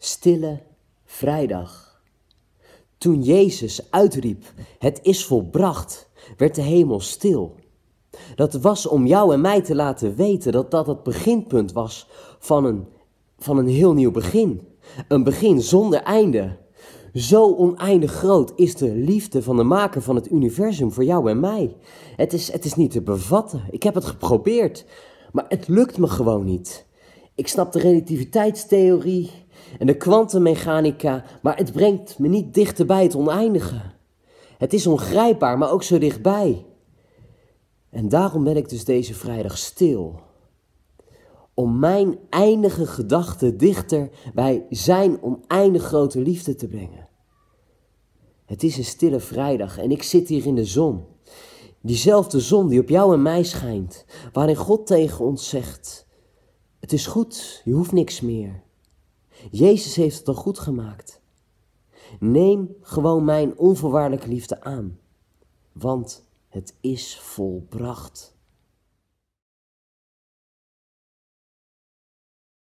stille vrijdag. Toen Jezus uitriep: Het is volbracht, werd de hemel stil. Dat was om jou en mij te laten weten dat dat het beginpunt was van een, van een heel nieuw begin. Een begin zonder einde. Zo oneindig groot is de liefde van de maker van het universum voor jou en mij. Het is, het is niet te bevatten. Ik heb het geprobeerd, maar het lukt me gewoon niet. Ik snap de relativiteitstheorie en de kwantummechanica, maar het brengt me niet dichter bij het oneindige. Het is ongrijpbaar, maar ook zo dichtbij. En daarom ben ik dus deze vrijdag stil. Om mijn eindige gedachten dichter bij zijn oneindig grote liefde te brengen. Het is een stille vrijdag en ik zit hier in de zon. Diezelfde zon die op jou en mij schijnt, waarin God tegen ons zegt: het is goed, je hoeft niks meer. Jezus heeft het al goed gemaakt. Neem gewoon mijn onvoorwaardelijke liefde aan, want het is volbracht.